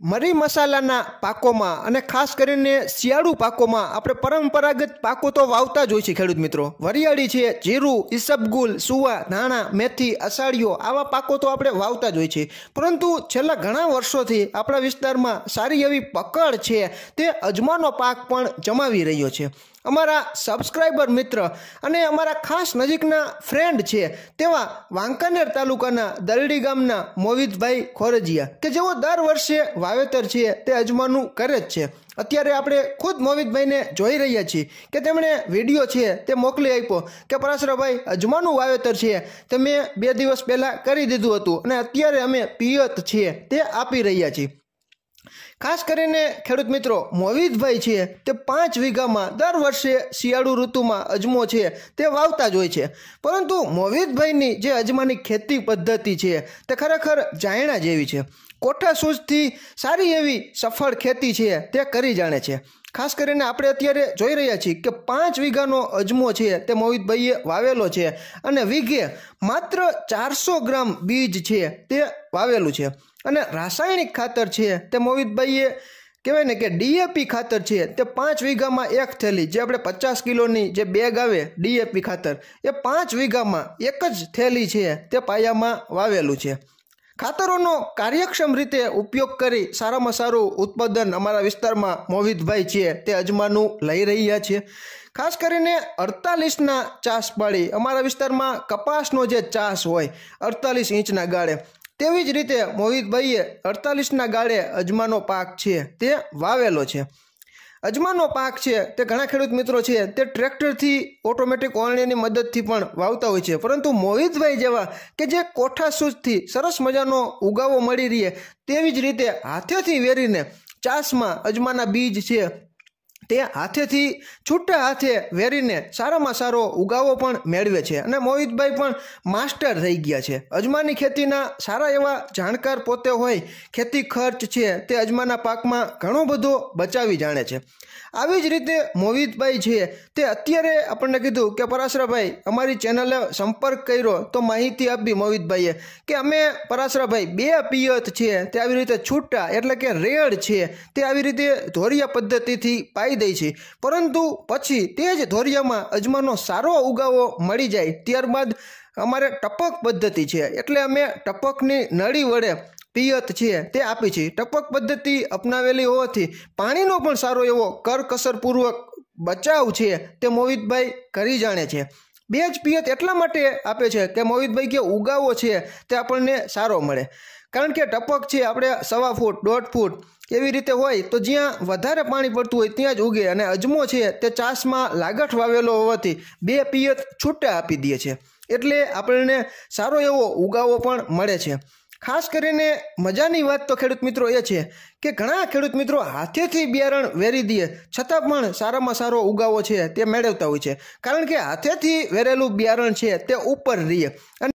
મરી મસાલાના પાકોમાં અને ખાસ કરીને શિયાળુ પાકોમાં આપણે પરંપરાગત પાકો તો વાવતા જ હોય છે ખેડૂત મિત્રો વરિયાળી છે જીરું ઈસબગુલ સુવા ધાણા મેથી અસાળીઓ આવા પાકો તો આપણે વાવતા જ હોય છે પરંતુ છેલ્લા ઘણા વર્ષોથી આપણા વિસ્તારમાં સારી એવી પકડ છે તે અજમાનો પાક પણ જમાવી રહ્યો છે અમારા સબસ્ક્રાઈબર મિત્ર અને અમારા ખાસ નજીકના ફ્રેન્ડ છે તેવા વાંકાનેર તાલુકાના દરડી ગામના મોવિતભાઈ ખોરજીયા કે જેઓ દર વર્ષે વાવેતર છે તે અજમાનું કરે જ છે અત્યારે આપણે ખુદ મોવિતભાઈને જોઈ રહ્યા છીએ કે તેમણે વિડીયો છે તે મોકલી આપ્યો કે પરાશરાભાઈ અજમાનું વાવેતર છે તે મેં બે દિવસ પહેલાં કરી દીધું હતું અને અત્યારે અમે પિયત છીએ તે આપી રહ્યા છીએ ખાસ કરીને ખેડૂત મિત્રો મોવિદભાઈ છે તે પાંચ વીઘામાં દર વર્ષે શિયાળુ ઋતુમાં અજમો છે તે વાવતા જ હોય છે પરંતુ મોવિદભાઈની જે અજમાની ખેતી પદ્ધતિ છે તે ખરેખર જાયણા જેવી છે કોઠા સૂઝથી સારી એવી સફળ ખેતી છે તે કરી જાણે છે ખાસ કરીને આપણે અત્યારે જોઈ રહ્યા છીએ કે પાંચ વીઘાનો અજમો છે તે મોહિતભાઈએ વાવેલો છે અને વીઘે માત્ર ચારસો ગ્રામ બીજ છે તે વાવેલું છે અને રાસાયણિક ખાતર છે તે મોહિતભાઈએ કહેવાય ને કે ડીએપી ખાતર છે તે પાંચ વીઘામાં એક થેલી જે આપણે પચાસ કિલોની જે બેગ આવે ડીએપી ખાતર એ પાંચ વીઘામાં એક જ થેલી છે તે પાયામાં વાવેલું છે ખાતરોનો કાર્યક્ષમ રીતે ઉપયોગ કરી સારામાં સારું ઉત્પાદન અમારા વિસ્તારમાં મોહિતભાઈ છે તે અજમાનું લઈ રહ્યા છે ખાસ કરીને અડતાલીસના ચાસ પાડી અમારા વિસ્તારમાં કપાસનો જે ચાસ હોય અડતાલીસ ઇંચના ગાળે તેવી જ રીતે મોહિતભાઈએ અડતાલીસના ગાળે અજમાનો પાક છે તે વાવેલો છે અજમાનો પાક છે તે ઘણા ખેડૂત મિત્રો છે તે ટ્રેક્ટરથી ઓટોમેટિક ઓળણીની મદદથી પણ વાવતા હોય છે પરંતુ મોહિતભાઈ જેવા કે જે કોઠા સૂજથી સરસ મજાનો ઉગાવો મળી રહે તેવી જ રીતે હાથેથી વેરીને ચાસમાં અજમાના બીજ છે તે હાથેથી છૂટા હાથે વેરીને સારામાં સારો ઉગાવો પણ મેળવે છે અને મોહિતભાઈ પણ માસ્ટર થઈ ગયા છે અજમાની ખેતીના સારા એવા જાણકાર પોતે હોય ખેતી ખર્ચ છે તે અજમાના પાકમાં ઘણો બધો બચાવી જાણે છે આવી જ રીતે મોહિતભાઈ છે તે અત્યારે આપણને કીધું કે પરાશરાભાઈ અમારી ચેનલે સંપર્ક કર્યો તો માહિતી આપી મોહિતભાઈએ કે અમે પરાશરાભાઈ બે પિયત છે તે આવી રીતે છૂટા એટલે કે રેડ છે તે આવી રીતે ધોરિયા પદ્ધતિથી પાઈ દે છે પરંતુ પછી તે જ ધોરિયામાં અજમાનો સારો ઉગાવો મળી જાય ત્યારબાદ અમારે ટપક પદ્ધતિ છે એટલે અમે ટપકની નળી વડે પિયત છે તે આપી છે ટપક પદ્ધતિ અપનાવેલી હોવાથી પાણીનો પણ સારો એવો કરકસરપૂર્વક બચાવ છે તે મોહિતભાઈ કરી જાણે છે બે જ પિયત એટલા માટે આપે છે કે મોહિતભાઈ કે ઉગાવો છે તે આપણને સારો મળે કારણ કે ટપક છે આપણે સવા ફૂટ દોઢ ફૂટ એવી રીતે હોય તો જ્યાં વધારે પાણી પડતું હોય ત્યાં જ ઉગે અને અજમો છે તે ચાસમાં લાગઠ વાવેલો હોવાથી બે પિયત છૂટા આપી દે છે એટલે આપણને સારો એવો ઉગાવો પણ મળે છે ખાસ કરીને મજાની વાત તો ખેડૂત મિત્રો એ છે કે ઘણા ખેડૂત મિત્રો હાથેથી બિયારણ વેરી દે છતાં પણ સારામાં સારો ઉગાવો છે તે મેળવતા હોય છે કારણ કે હાથેથી વેરેલું બિયારણ છે તે ઉપર રહીએ અને